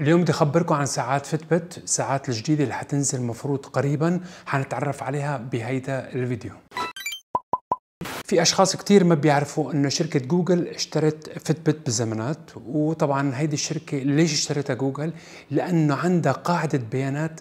اليوم بدي اخبركم عن ساعات فتبت ساعات الجديده اللي حتنزل المفروض قريبا حنتعرف عليها بهيدا الفيديو في اشخاص كثير ما بيعرفوا انه شركه جوجل اشترت فتبت بالزمنات وطبعا هيدي الشركه ليش اشترتها جوجل لانه عندها قاعده بيانات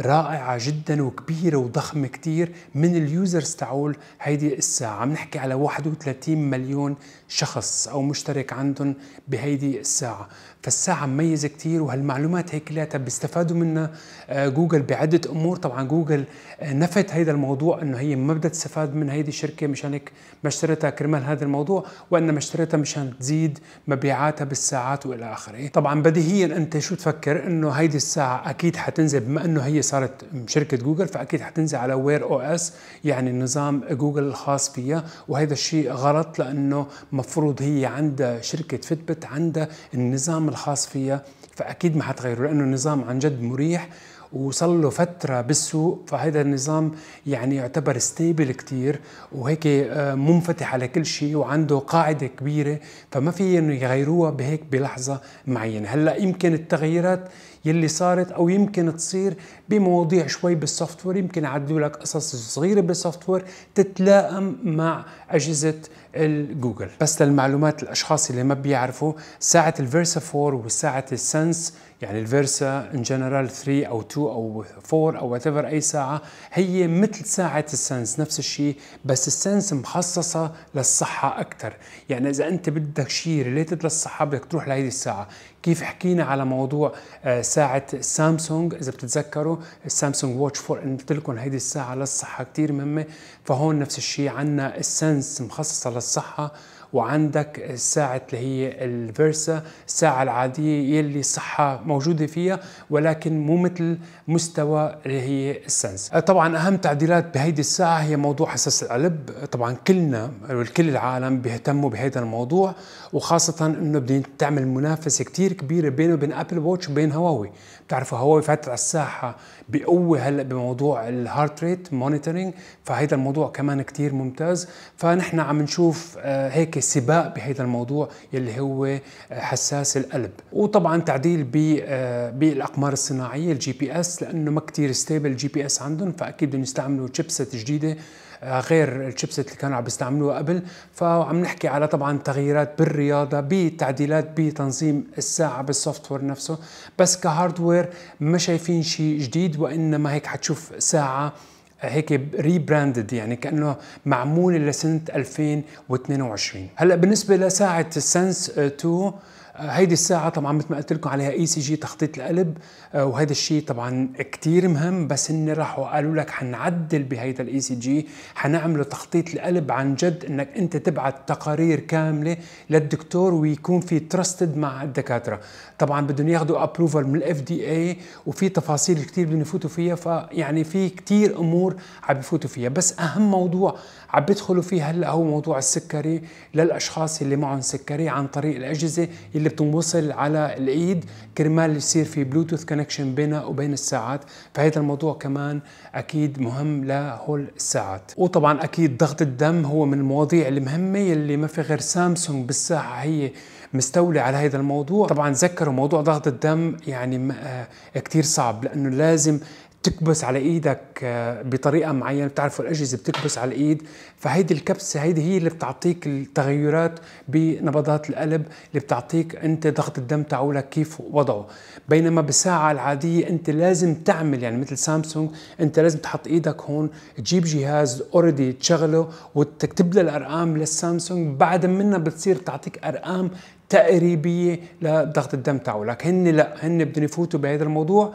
رائعة جدا وكبيرة وضخمة كتير من اليوزرز تعول هيدي الساعة عم نحكي على 31 مليون شخص أو مشترك عندهم بهيدي الساعة فالساعة مميزة كتير وهالمعلومات هي كلها بيستفادوا منها آه، جوجل بعدة أمور طبعا جوجل نفت هيدا الموضوع أنه هي ما بدها تستفاد من هيدي الشركة مشان هيك ما اشترتها كرمال هذا الموضوع وإنما اشترتها مشان تزيد مبيعاتها بالساعات وإلى آخره طبعا بديهيا أنت شو تفكر أنه هيدي الساعة أكيد حتنزل بما أنه هي صارت شركه جوجل فاكيد حتنزل على وير او اس يعني نظام جوجل الخاص فيها وهذا الشيء غلط لانه مفروض هي عندها شركه فيتبت عندها النظام الخاص فيها فاكيد ما حتغيره لانه النظام عن جد مريح وصار له فتره بالسوق فهذا النظام يعني يعتبر ستيبل كتير وهيك آه، منفتح على كل شيء وعنده قاعده كبيره فما في انه يغيروها بهيك بلحظه معينه هلا يمكن التغييرات يلي صارت او يمكن تصير بمواضيع شوي بالسوفت وير يمكن يعدلوا لك قصص صغيره بالسوفت وير تتلائم مع اجهزه الجوجل بس للمعلومات الاشخاص اللي ما بيعرفوا ساعه الفيرسا 4 وساعه السنس يعني الفيرسا ان جنرال 3 او 2 او 4 او وات اي ساعه هي مثل ساعه السنس نفس الشيء بس السنس مخصصه للصحه اكثر يعني اذا انت بدك شيء ريليتد للصحه بدك تروح لهيدي الساعه كيف حكينا على موضوع آه، ساعة سامسونج إذا بتتذكروا السامسونج واتش 4 قلت لكم هيدي الساعة للصحة كثير مهمة فهون نفس الشيء عندنا السنس مخصصة الصحة وعندك الساعة اللي هي الفيرسا الساعة العادية يلي الصحة موجودة فيها ولكن مو مثل مستوى اللي هي السنس أه، طبعا أهم تعديلات بهيدي الساعة هي موضوع حساس القلب طبعا كلنا والكل العالم بيهتموا بهذا الموضوع وخاصة انه بدنا تعمل منافسة كتير كبيرة بينه وبين ابل ووتش وبين هواوي بتعرفوا هواوي فاتت على الساحة بقوة هلا بموضوع الهارت ريت مونيتورينج فهيدا الموضوع كمان كتير ممتاز فنحن عم نشوف أه، هيك سباق بهذا الموضوع يلي هو حساس القلب وطبعا تعديل آه، بالاقمار الصناعيه الجي بي اس لانه ما كثير ستيبل الجي بي اس عندهم فاكيد بدهم يستعملوا تشيبسيت جديده آه، غير الشيبسيت اللي كانوا عم يستعملوها قبل فعم نحكي على طبعا تغييرات بالرياضه بتعديلات بتنظيم الساعه بالسوفت وير نفسه بس كهاردوير ما شايفين شيء جديد وانما هيك حتشوف ساعه هيك ريبراندد يعني كانه معمول لسنه 2022 هلا بالنسبه لساعه السنس 2 هيدي الساعة طبعا مثل ما قلت لكم عليها اي سي جي تخطيط القلب آه، وهذا الشيء طبعا كتير مهم بس هن راحوا قالوا لك حنعدل بهيدا الاي سي e جي حنعمله تخطيط القلب عن جد انك انت تبعت تقارير كاملة للدكتور ويكون في تراستد مع الدكاترة طبعا بدهم ياخذوا ابروفل من الاف دي اي وفي تفاصيل كتير بدهم يفوتوا فيها فيعني في كتير امور عم يفوتوا فيها بس اهم موضوع عم بيدخلوا فيه هلا هو موضوع السكري للاشخاص اللي معهم سكري عن طريق الاجهزة اللي بتنوصل على الايد كرمال يصير في بلوتوث كونكشن بينها وبين الساعات فهذا الموضوع كمان اكيد مهم لهول الساعات وطبعا اكيد ضغط الدم هو من المواضيع المهمه اللي ما في غير سامسونج بالساعه هي مستولي على هذا الموضوع طبعا ذكروا موضوع ضغط الدم يعني آه، كتير صعب لانه لازم بتكبس على ايدك آه، بطريقه معينه بتعرفوا الاجهزه بتكبس على الايد فهيدي الكبسه هيدي هي اللي بتعطيك التغيرات بنبضات القلب اللي بتعطيك انت ضغط الدم تاعولك كيف وضعه بينما بالساعه العاديه انت لازم تعمل يعني مثل سامسونج انت لازم تحط ايدك هون تجيب جهاز اوريدي تشغله وتكتب له الارقام للسامسونج بعد منها بتصير تعطيك ارقام تقريبيه لضغط الدم تعولك هن لا هن بدهم يفوتوا بهذا الموضوع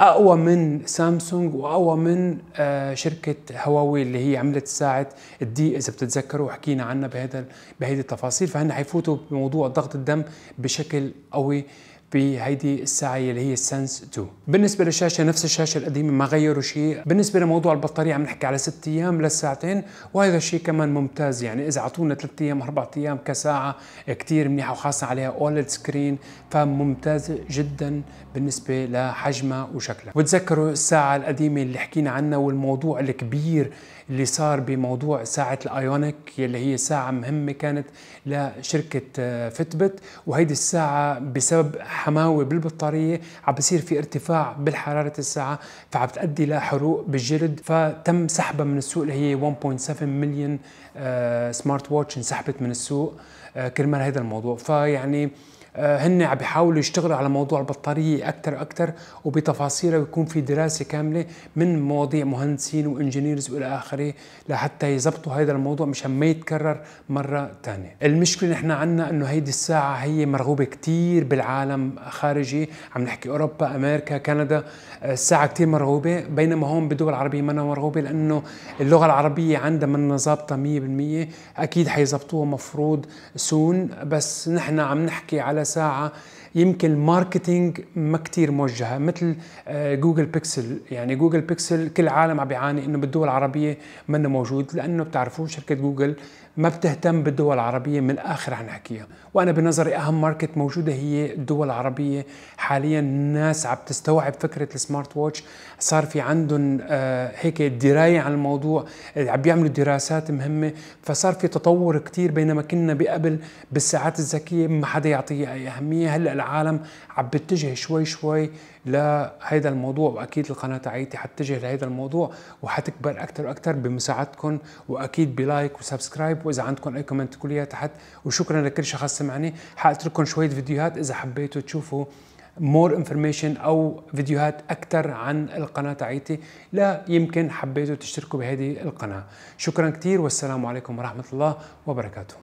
اقوى من سامسونج واقوى من آه، شركه هواوي اللي هي عملت ساعه الدي اذا بتتذكروا وحكينا عنها بهذا بهيدي التفاصيل فهن حيفوتوا بموضوع ضغط الدم بشكل قوي بهيدي الساعة اللي هي السنس 2 بالنسبة للشاشة نفس الشاشة القديمة ما غيروا شيء بالنسبة لموضوع البطارية عم نحكي على 6 أيام للساعتين وهذا الشيء كمان ممتاز يعني إذا أعطونا 3 أيام 4 أيام كساعة كتير منيحة وخاصة عليها أولد سكرين فممتاز جدا بالنسبة لحجمها وشكلها وتذكروا الساعة القديمة اللي حكينا عنها والموضوع الكبير اللي صار بموضوع ساعة الايونيك اللي هي ساعة مهمة كانت لشركة آه، فتبت وهيدي الساعة بسبب حماوة بالبطارية عم بصير في ارتفاع بالحرارة الساعة فعم بتأدي لحروق بالجلد فتم سحبها من السوق اللي هي 1.7 مليون سمارت واتش انسحبت من السوق آه، كرمال هذا الموضوع فيعني آه، هن عم بيحاولوا يشتغلوا على موضوع البطاريه اكثر اكثر وبتفاصيلها ويكون في دراسه كامله من مواضيع مهندسين وانجينيرز والى اخره لحتى يزبطوا هذا الموضوع مشان ما يتكرر مره ثانيه. المشكله نحن عندنا انه هيدي الساعه هي مرغوبه كثير بالعالم خارجي، عم نحكي اوروبا، امريكا، كندا، آه، الساعه كثير مرغوبه بينما هون بالدول العربيه ما مرغوبه لانه اللغه العربيه عندها من ظابطه 100% اكيد حيظبطوها مفروض سون بس نحن عم نحكي على على ساعه يمكن الماركتينج ما كتير موجهه مثل آه، جوجل بيكسل يعني جوجل بيكسل كل عالم عم بيعاني انه بالدول العربيه منه موجود لانه بتعرفون شركه جوجل ما بتهتم بالدول العربية من الآخر حكيها وأنا بنظري أهم ماركت موجودة هي الدول العربية حاليا الناس عم تستوعب فكرة السمارت ووتش صار في عندهم آه، هيك دراية عن الموضوع عم بيعملوا دراسات مهمة فصار في تطور كتير بينما كنا بقبل بالساعات الذكية ما حدا يعطيها أي أهمية هلأ العالم عم بتجه شوي شوي لهيدا الموضوع واكيد القناه تاعيتي حتتجه لهيدا الموضوع وحتكبر اكثر واكثر بمساعدتكم واكيد بلايك وسبسكرايب واذا عندكم اي كومنت كلها تحت وشكرا لكل شخص سمعني حاترككم شويه فيديوهات اذا حبيتوا تشوفوا مور انفورميشن او فيديوهات اكثر عن القناه تاعيتي لا يمكن حبيتوا تشتركوا بهذه القناه شكرا كثير والسلام عليكم ورحمه الله وبركاته